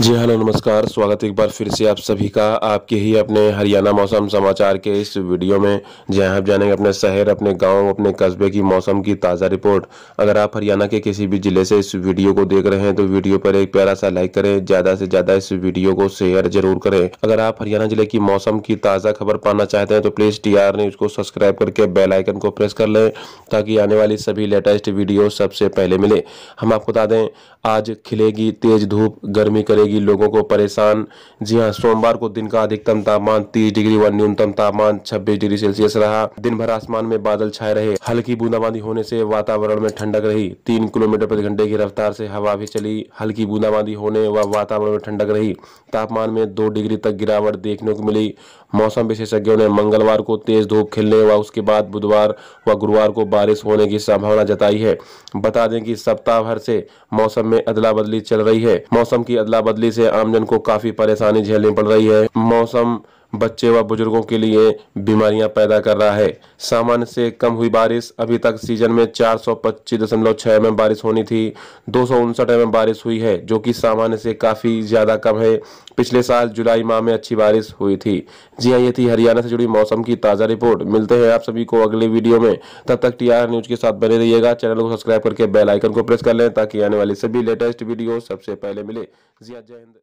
जी हाँ, हेलो नमस्कार स्वागत एक बार फिर से आप सभी का आपके ही अपने हरियाणा मौसम समाचार के इस वीडियो में जहां आप जानेंगे अपने शहर अपने गांव अपने कस्बे की मौसम की ताज़ा रिपोर्ट अगर आप हरियाणा के किसी भी ज़िले से इस वीडियो को देख रहे हैं तो वीडियो पर एक प्यारा सा लाइक करें ज़्यादा से ज़्यादा इस वीडियो को शेयर जरूर करें अगर आप हरियाणा जिले की मौसम की ताज़ा खबर पाना चाहते हैं तो प्लीज़ टी आर न्यूज़ को सब्सक्राइब करके बेलाइकन को प्रेस कर लें ताकि आने वाली सभी लेटेस्ट वीडियो सबसे पहले मिले हम आपको बता दें आज खिलेगी तेज़ धूप गर्मी करेगी करेगी लोगों को परेशान जी हाँ सोमवार को दिन का अधिकतम तापमान तीस डिग्री व न्यूनतम तापमान छब्बीस डिग्री सेल्सियस रहा दिन भर आसमान में बादल छाए रहे हल्की बूंदाबांदी होने से वातावरण में ठंडक रही तीन किलोमीटर प्रति घंटे की रफ्तार से हवा भी चली हल्की बूंदाबांदी होने व वातावरण में ठंडक रही तापमान में दो डिग्री तक गिरावट देखने को मिली मौसम विशेषज्ञों ने मंगलवार को तेज धूप खिलने व उसके बाद बुधवार व गुरुवार को बारिश होने की संभावना जताई है बता दें कि सप्ताह भर से मौसम में अदला बदली चल रही है मौसम की अदला बदली बदली से आमजन को काफी परेशानी झेलनी पड़ रही है मौसम बच्चे व बुजुर्गों के लिए बीमारियां पैदा कर रहा है सामान्य से कम हुई बारिश अभी तक सीजन में चार सौ पच्चीस दशमलव छः एम mm बारिश होनी थी दो सौ उनसठ एम mm बारिश हुई है जो कि सामान्य से काफ़ी ज़्यादा कम है पिछले साल जुलाई माह में अच्छी बारिश हुई थी जी हाँ ये थी हरियाणा से जुड़ी मौसम की ताज़ा रिपोर्ट मिलते हैं आप सभी को अगले वीडियो में तब तक टी न्यूज़ के साथ बने रहिएगा चैनल को सब्सक्राइब करके बेलाइकन को प्रेस कर लें ताकि आने वाली सभी लेटेस्ट वीडियो सबसे पहले मिले जी हाँ, जय हिंद